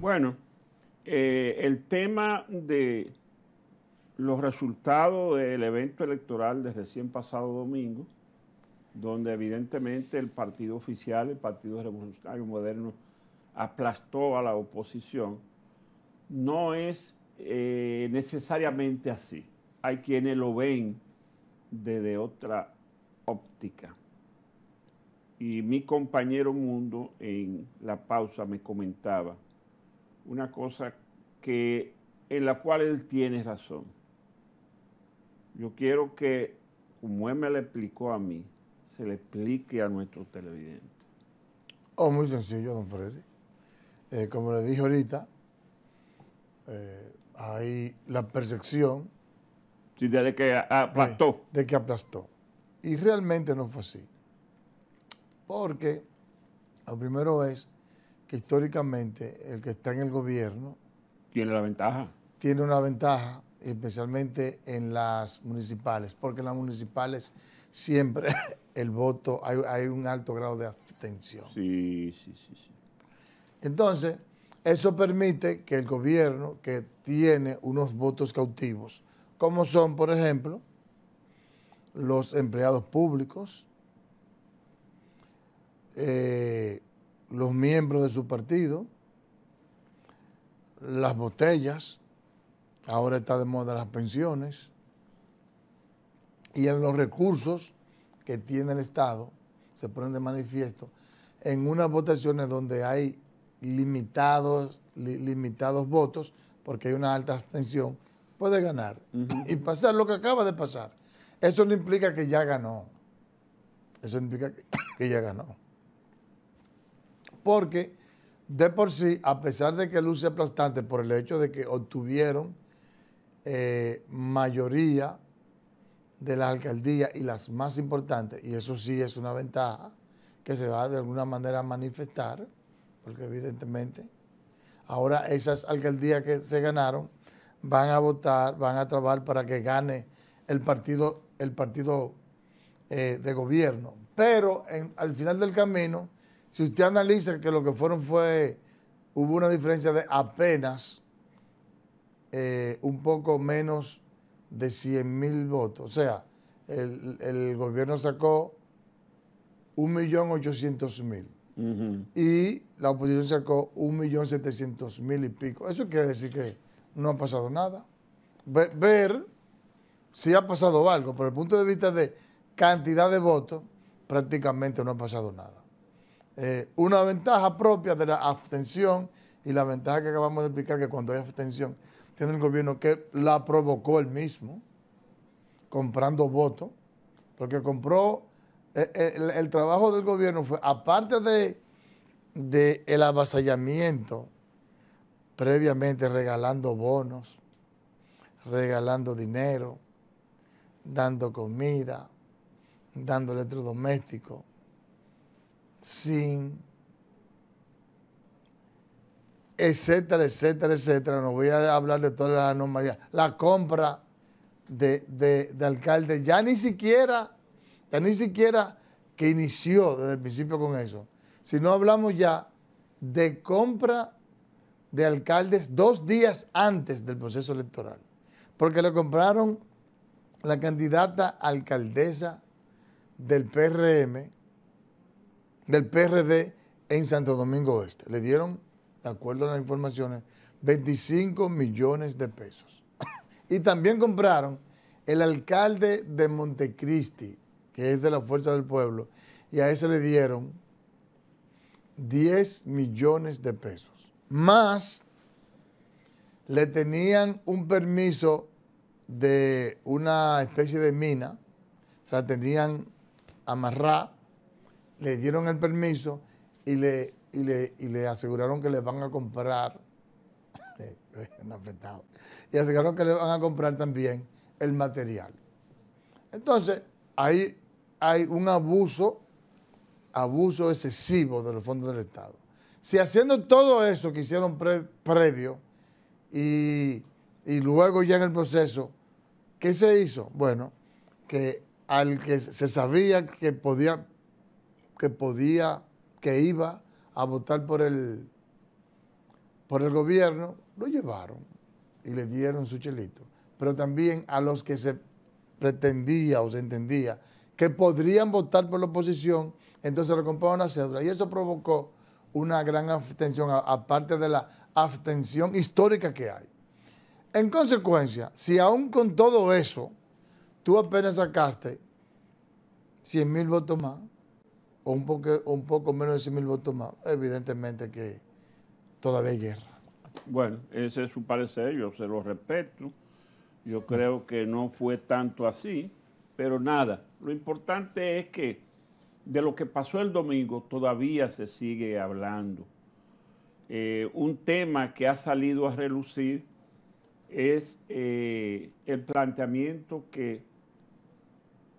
Bueno, eh, el tema de los resultados del evento electoral de recién pasado domingo, donde evidentemente el partido oficial, el Partido Revolucionario Moderno, aplastó a la oposición, no es eh, necesariamente así. Hay quienes lo ven desde otra óptica. Y mi compañero Mundo en la pausa me comentaba una cosa que, en la cual él tiene razón. Yo quiero que, como él me lo explicó a mí, se le explique a nuestro televidente. Oh, muy sencillo, don Freddy. Eh, como le dije ahorita, eh, hay la percepción. Sí, de que aplastó. De, de que aplastó. Y realmente no fue así. Porque lo primero es que históricamente el que está en el gobierno... Tiene la ventaja. Tiene una ventaja, especialmente en las municipales, porque en las municipales siempre el voto, hay, un alto grado de abstención. Sí, sí, sí, sí. Entonces, eso permite que el gobierno, que tiene unos votos cautivos, como son, por ejemplo, los empleados públicos, eh, los miembros de su partido, las botellas, ahora está de moda las pensiones, y en los recursos que tiene el Estado se ponen de manifiesto en unas votaciones donde hay limitados, limitados votos, porque hay una alta abstención, puede ganar y pasar lo que acaba de pasar. Eso no implica que ya ganó. Eso implica que ya ganó porque de por sí, a pesar de que luce aplastante por el hecho de que obtuvieron eh, mayoría de las alcaldías y las más importantes, y eso sí es una ventaja que se va de alguna manera a manifestar, porque evidentemente ahora esas alcaldías que se ganaron van a votar, van a trabajar para que gane el partido, el partido eh, de gobierno. Pero al final del camino, si usted analiza que lo que fueron fue, hubo una diferencia de apenas eh, un poco menos de 100 mil votos. O sea, el, gobierno sacó 1.800.000 y la oposición sacó 1.700.000 y pico. Eso quiere decir que no ha pasado nada. Ver, ver si ha pasado algo, pero desde el punto de vista de cantidad de votos, prácticamente no ha pasado nada. Eh, una ventaja propia de la abstención y la ventaja que acabamos de explicar que cuando hay abstención tiene el gobierno que la provocó él mismo, comprando votos, porque compró, eh, eh, el, trabajo del gobierno fue, aparte de, de el avasallamiento previamente regalando bonos, regalando dinero, dando comida, dando electrodomésticos, sin, etcétera, etcétera, etcétera. No voy a hablar de todas las anomalías. La compra de, de, alcalde ya ni siquiera, ya ni siquiera que inició desde el principio con eso. Si no hablamos ya de compra de alcaldes dos días antes del proceso electoral, porque le compraron la candidata alcaldesa del PRM, del PRD en Santo Domingo Oeste. Le dieron, de acuerdo a las informaciones, 25 millones de pesos. y también compraron el alcalde de Montecristi, que es de la Fuerza del Pueblo, y a ese le dieron 10 millones de pesos. Más le tenían un permiso de una especie de mina, o sea, tenían amarrada le dieron el permiso y le, le, aseguraron que le van a comprar, eh, apretado, y aseguraron que le van a comprar también el material. Entonces, ahí hay un abuso, abuso excesivo de los fondos del Estado. Si haciendo todo eso que hicieron previo y, y luego ya en el proceso, ¿qué se hizo? Bueno, que al que se sabía que podía que podía, que iba a votar por el, por el gobierno, lo llevaron y le dieron su chelito. Pero también a los que se pretendía o se entendía que podrían votar por la oposición, entonces lo compraron a cédula. Y eso provocó una gran abstención, aparte de la abstención histórica que hay. En consecuencia, si aún con todo eso, tú apenas sacaste 100 mil votos más, un poco, un poco menos de 100 mil votos más, evidentemente que todavía hay guerra. Bueno, ese es su parecer, yo se lo respeto. Yo creo que no fue tanto así, pero nada. Lo importante es que de lo que pasó el domingo todavía se sigue hablando. Eh, un tema que ha salido a relucir es eh, el planteamiento que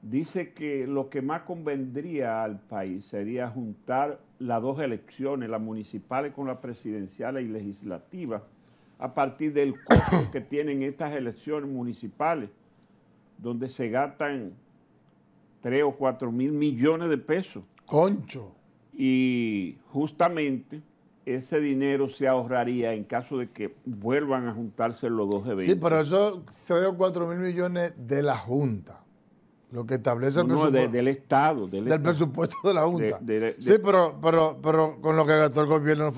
dice que lo que más convendría al país sería juntar las dos elecciones, las municipales con las presidenciales y legislativas, a partir del costo que tienen estas elecciones municipales, donde se gastan 3 o 4 mil millones de pesos. Concho. Y justamente ese dinero se ahorraría en caso de que vuelvan a juntarse los dos eventos. Sí, pero eso 3 o 4 mil millones de la Junta. Lo que establece el presupuesto. del Estado. Del, presupuesto de la Junta. sí, pero, pero, pero con lo que gastó el gobierno,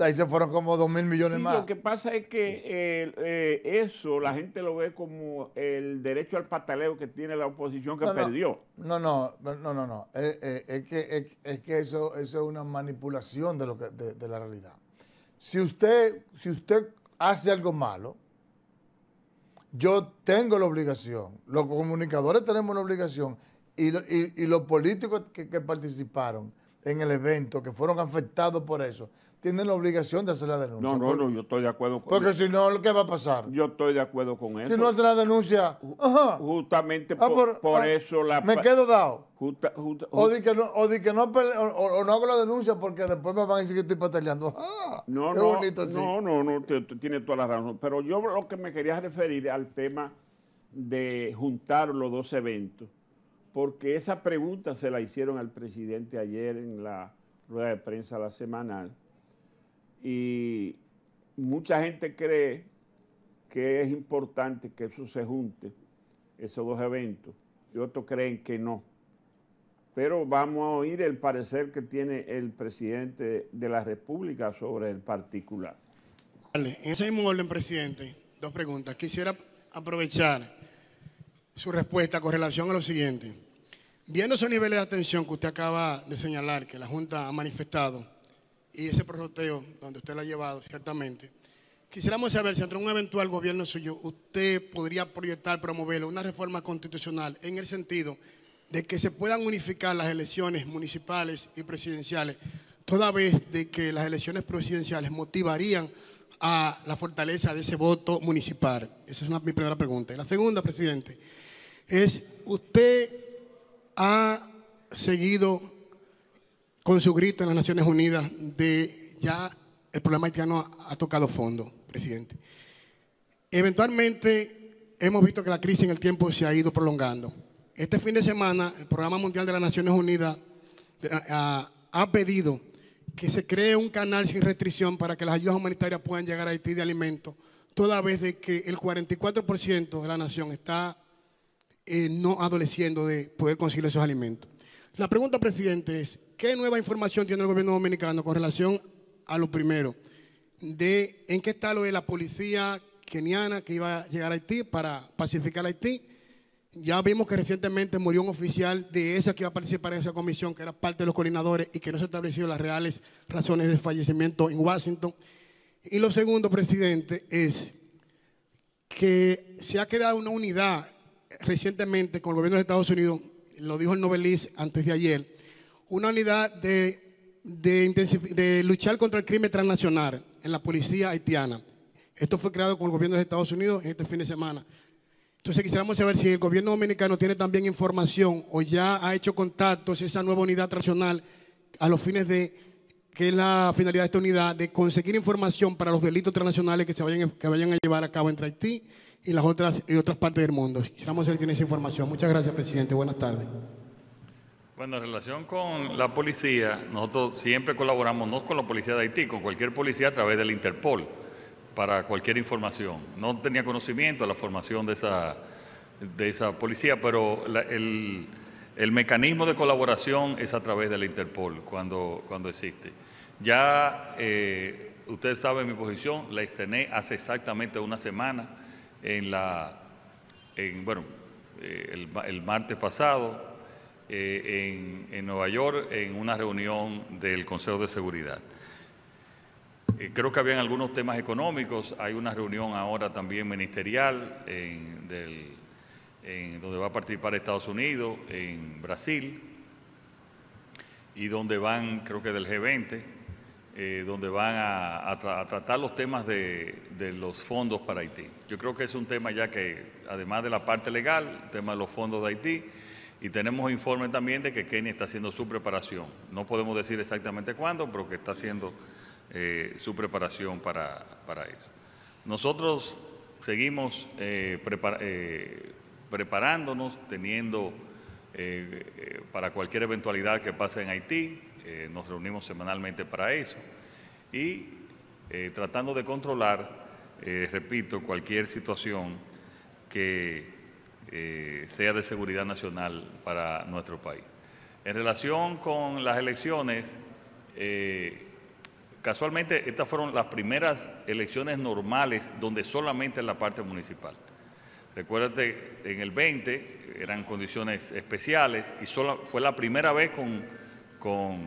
ahí se fueron como dos mil millones más. Lo que pasa es que eh, eh, eso la gente lo ve como el derecho al pataleo que tiene la oposición que perdió. No, no, no, no, no. Eh, es, que, que eso, eso es una manipulación de, lo que, de, la realidad. Si usted, si usted hace algo malo, yo tengo la obligación, los comunicadores tenemos la obligación y, y, los políticos que participaron en el evento que fueron afectados por eso, tienen la obligación de hacer la denuncia. No, no, no, yo estoy de acuerdo con Porque si no, ¿qué va a pasar? Yo estoy de acuerdo con eso. Si no hace la denuncia, ajá. Justamente ah, por, ah, eso la... Me quedo dado. O di que no, o di que no, o, no hago la denuncia porque después me van a decir que estoy pataleando. ¡Ah! no, no, no, no, no, tiene toda la razón. Pero yo lo que me quería referir al tema de juntar los dos eventos porque esa pregunta se la hicieron al presidente ayer en la rueda de prensa la semanal y mucha gente cree que es importante que eso se junte, esos dos eventos, y otros creen que no. Pero vamos a oír el parecer que tiene el presidente de la República sobre el particular. en ese mismo presidente, dos preguntas. Quisiera aprovechar su respuesta con relación a lo siguiente. Viendo esos niveles de atención que usted acaba de señalar, que la Junta ha manifestado, y ese prorroteo donde usted lo ha llevado, ciertamente, quisiéramos saber si ante un eventual gobierno suyo, usted podría proyectar, promover una reforma constitucional en el sentido de que se puedan unificar las elecciones municipales y presidenciales, toda vez de que las elecciones presidenciales motivarían a la fortaleza de ese voto municipal? Esa es mi primera pregunta. Y la segunda, presidente, es usted ha seguido con su grito en las Naciones Unidas de ya el problema haitiano ha tocado fondo, presidente. Eventualmente hemos visto que la crisis en el tiempo se ha ido prolongando. Este fin de semana el Programa Mundial de las Naciones Unidas ha pedido que se cree un canal sin restricción para que las ayudas humanitarias puedan llegar a Haití de alimentos, toda vez de que el 44% de la nación está eh, no adoleciendo de poder conseguir esos alimentos. La pregunta, presidente, es, ¿qué nueva información tiene el gobierno dominicano con relación a lo primero? De en qué está lo de la policía keniana que iba a llegar a Haití para pacificar a Haití ya vimos que recientemente murió un oficial de esa que iba a participar en esa comisión, que era parte de los coordinadores y que no se establecieron las reales razones de fallecimiento en Washington. Y lo segundo, presidente, es que se ha creado una unidad recientemente con el gobierno de Estados Unidos, lo dijo el Nobelis antes de ayer, una unidad de, de luchar contra el crimen transnacional en la policía haitiana. Esto fue creado con el gobierno de Estados Unidos este fin de semana. Entonces quisiéramos saber si el gobierno dominicano tiene también información o ya ha hecho contactos esa nueva unidad tradicional a los fines de, que es la finalidad de esta unidad, de conseguir información para los delitos transnacionales que se vayan, que vayan a llevar a cabo entre Haití y las otras, y otras partes del mundo. Quisiéramos saber si tiene esa información. Muchas gracias, presidente. Buenas tardes. Bueno, en relación con la policía, nosotros siempre colaboramos no con la policía de Haití, con cualquier policía a través del Interpol para cualquier información. No tenía conocimiento de la formación de esa, de esa policía, pero el, mecanismo de colaboración es a través de la Interpol cuando, cuando existe. Ya eh, ustedes saben mi posición, la estrené hace exactamente una semana en la, en, bueno, eh, el, martes pasado eh, en, en Nueva York en una reunión del Consejo de Seguridad. Eh, creo que habían algunos temas económicos, hay una reunión ahora también ministerial en, del, donde va a participar Estados Unidos, en Brasil, y donde van, creo que del G20, eh, donde van a, tratar los temas de, de, los fondos para Haití. Yo creo que es un tema ya que, además de la parte legal, el tema de los fondos de Haití, y tenemos informe también de que Kenia está haciendo su preparación. No podemos decir exactamente cuándo, pero que está haciendo eh, su preparación para, eso. Nosotros seguimos eh, eh, preparándonos, teniendo para cualquier eventualidad que pase en Haití, nos reunimos semanalmente para eso y tratando de controlar, repito, cualquier situación que sea de seguridad nacional para nuestro país. En relación con las elecciones, Casualmente, estas fueron las primeras elecciones normales donde solamente en la parte municipal. Recuérdate, en el 20 eran condiciones especiales y fue la primera vez con,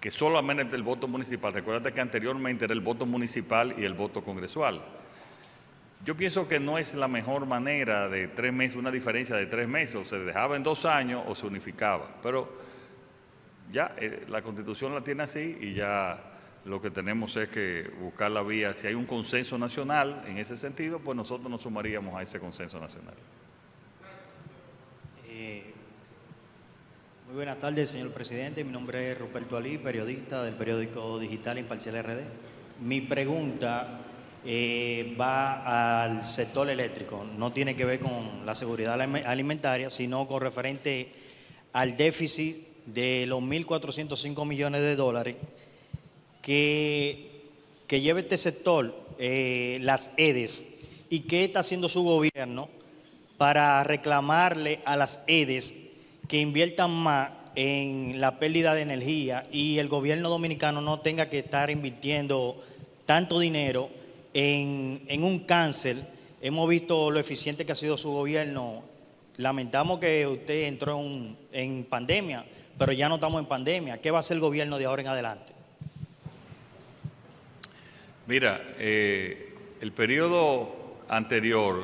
que solamente el voto municipal. Recuérdate que anteriormente era el voto municipal y el voto congresual. Yo pienso que no es la mejor manera de tres meses, una diferencia de tres meses, o se dejaba en dos años o se unificaba. Pero ya eh, la constitución la tiene así y ya lo que tenemos es que buscar la vía, si hay un consenso nacional en ese sentido, pues nosotros nos sumaríamos a ese consenso nacional. Eh, muy buenas tardes, señor presidente. Mi nombre es Ruperto Alí, periodista del periódico digital Imparcial RD. Mi pregunta eh, va al sector eléctrico. No tiene que ver con la seguridad alimentaria, sino con referente al déficit de los 1.405 millones de dólares que, lleve este sector, eh, las EDES, y qué está haciendo su gobierno para reclamarle a las EDES que inviertan más en la pérdida de energía y el gobierno dominicano no tenga que estar invirtiendo tanto dinero en, un cáncer. Hemos visto lo eficiente que ha sido su gobierno. Lamentamos que usted entró en, en pandemia, pero ya no estamos en pandemia. ¿Qué va a hacer el gobierno de ahora en adelante? Mira, eh, el periodo anterior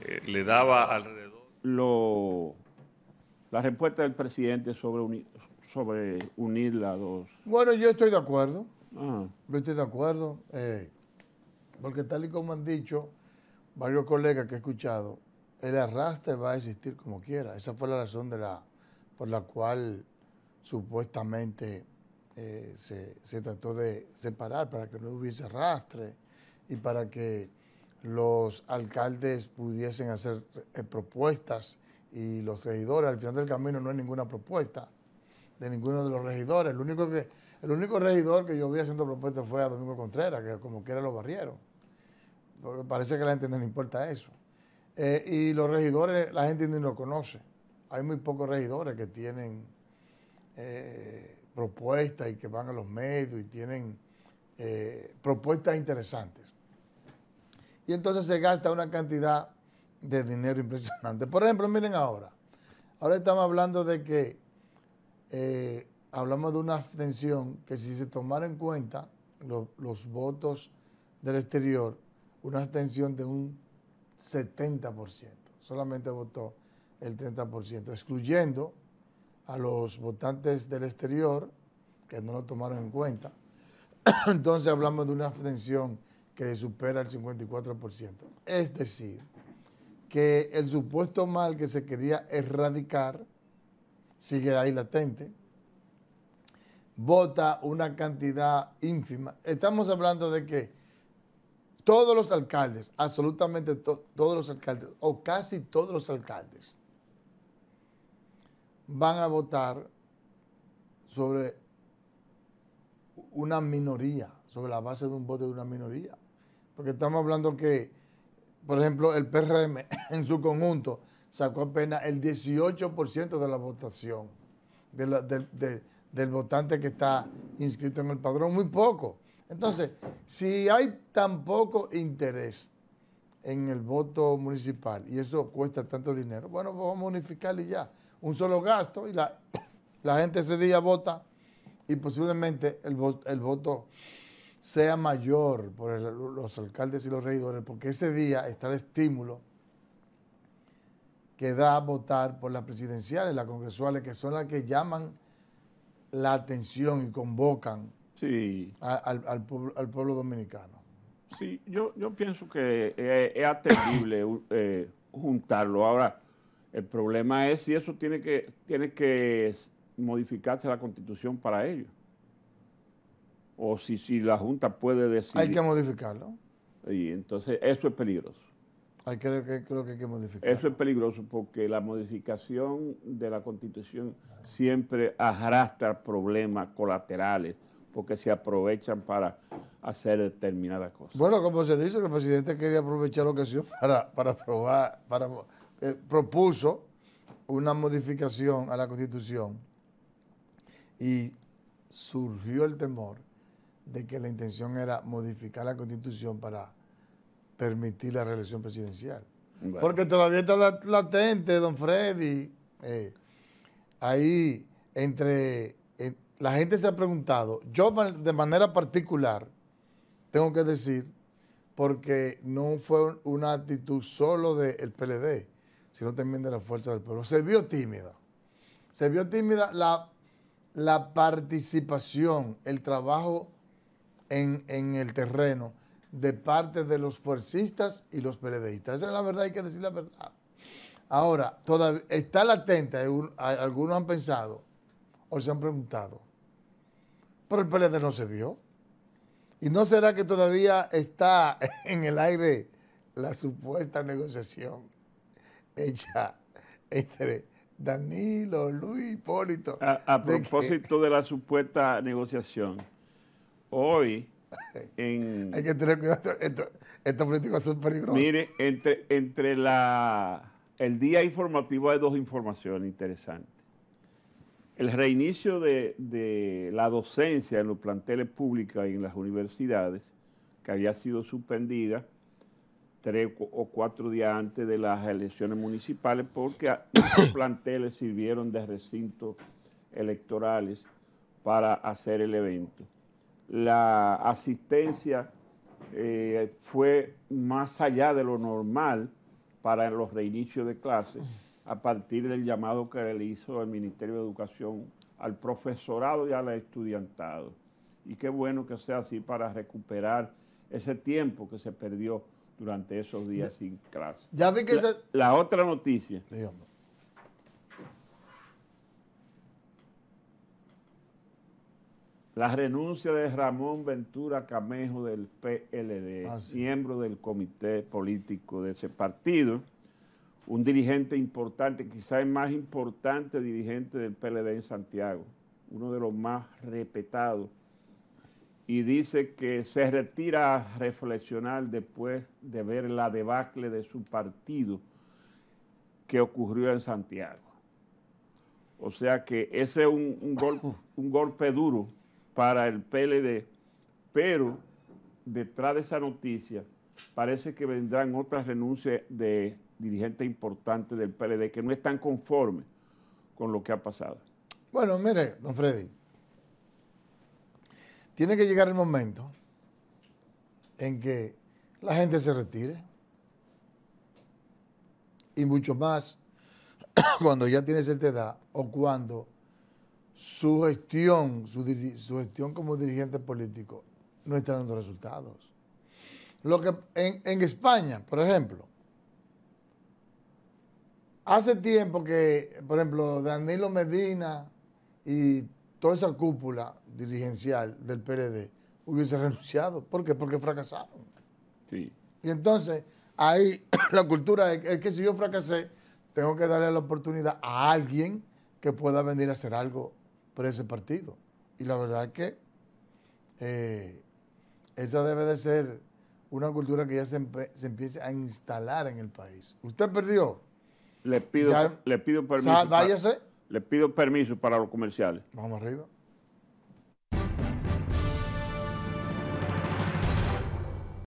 eh, le daba alrededor... Lo, la respuesta del presidente sobre, sobre unir las dos. Bueno, yo estoy de acuerdo. Ah. Yo estoy de acuerdo. Eh, porque tal y como han dicho varios colegas que he escuchado, el arrastre va a existir como quiera. Esa fue la razón de la, por la cual supuestamente eh, se, trató de separar para que no hubiese rastre y para que los alcaldes pudiesen hacer eh, propuestas y los regidores, al final del camino no hay ninguna propuesta de ninguno de los regidores. El único, que, el único regidor que yo vi haciendo propuestas fue a Domingo Contreras, que como quiera lo barrieron. Porque parece que la gente no le importa eso. Eh, y los regidores, la gente ni lo conoce. Hay muy pocos regidores que tienen propuestas y que van a los medios y tienen eh, propuestas interesantes. Y entonces se gasta una cantidad de dinero impresionante. Por ejemplo, miren ahora. Ahora estamos hablando de que eh, hablamos de una abstención que si se tomara en cuenta los votos del exterior, una abstención de un 70%. Solamente votó el 30%, excluyendo a los votantes del exterior que no lo tomaron en cuenta. Entonces hablamos de una abstención que supera el 54%. Es decir, que el supuesto mal que se quería erradicar sigue ahí latente. Vota una cantidad ínfima. Estamos hablando de que todos los alcaldes, absolutamente todos los alcaldes, o casi todos los alcaldes, van a votar sobre una minoría, sobre la base de un voto de una minoría. Porque estamos hablando que, por ejemplo, el PRM en su conjunto sacó apenas el 18% de la votación del votante que está inscrito en el padrón, muy poco. Entonces, si hay tan poco interés en el voto municipal y eso cuesta tanto dinero, bueno, pues vamos a unificar y ya un solo gasto y la, gente ese día vota y posiblemente el, el voto sea mayor por los alcaldes y los regidores, porque ese día está el estímulo que da a votar por las presidenciales, las congresuales, que son las que llaman la atención y convocan sí. al, pueblo, dominicano. Sí, yo, yo pienso que es, atendible eh, juntarlo. Ahora, el problema es si eso tiene que, tiene que modificarse la constitución para ello. O si, si la Junta puede decir... Hay que modificarlo. Y entonces eso es peligroso. Hay que, creo que hay que modificarlo. Eso es peligroso porque la modificación de la constitución siempre arrastra problemas colaterales porque se aprovechan para hacer determinadas cosas. Bueno, como se dice, el presidente quería aprovechar la ocasión para, para aprobar, para eh, propuso una modificación a la Constitución y surgió el temor de que la intención era modificar la Constitución para permitir la reelección presidencial. Porque todavía está latente, don Freddy. Eh, ahí, entre. Eh, la gente se ha preguntado. Yo, de manera particular, tengo que decir, porque no fue una actitud solo del PLD sino también de la fuerza del pueblo. Se vio tímida. Se vio tímida la, la participación, el trabajo en, el terreno de parte de los fuercistas y los peledeístas. Esa es la verdad, hay que decir la verdad. Ahora, todavía, está latente, algunos han pensado o se han preguntado, pero el PLD no se vio. ¿Y no será que todavía está en el aire la supuesta negociación hecha entre Danilo, Luis, Hipólito. A, propósito de, la supuesta negociación, hoy Hay que tener cuidado, estos políticos son peligrosos. Mire, entre, entre la, el día informativo hay dos informaciones interesantes. El reinicio de, de la docencia en los planteles públicos y en las universidades, que había sido suspendida tres o cuatro días antes de las elecciones municipales, porque los planteles sirvieron de recintos electorales para hacer el evento. La asistencia eh, fue más allá de lo normal para los reinicios de clases, a partir del llamado que le hizo el Ministerio de Educación al profesorado y al estudiantado. Y qué bueno que sea así para recuperar ese tiempo que se perdió durante esos días sin clase. Ya que la, otra noticia. La renuncia de Ramón Ventura Camejo del PLD, ah, miembro del comité político de ese partido, un dirigente importante, quizás el más importante dirigente del PLD en Santiago, uno de los más respetados y dice que se retira a reflexionar después de ver la debacle de su partido que ocurrió en Santiago. O sea que ese es un, golpe duro para el PLD, pero detrás de esa noticia parece que vendrán otras renuncias de dirigentes importantes del PLD que no están conformes con lo que ha pasado. Bueno, mire, don Freddy, tiene que llegar el momento en que la gente se retire. Y mucho más cuando ya tiene cierta edad o cuando su gestión, su, gestión como dirigente político no está dando resultados. Lo que en, en España, por ejemplo, hace tiempo que, por ejemplo, Danilo Medina y toda esa cúpula dirigencial del PRD hubiese renunciado. ¿Por qué? Porque fracasaron. Sí. Y entonces, ahí la cultura es, que si yo fracasé, tengo que darle la oportunidad a alguien que pueda venir a hacer algo por ese partido. Y la verdad es que eh, esa debe de ser una cultura que ya se, empiece a instalar en el país. Usted perdió. Le pido, le pido permiso. váyase. Le pido permiso para los comerciales. Vamos arriba.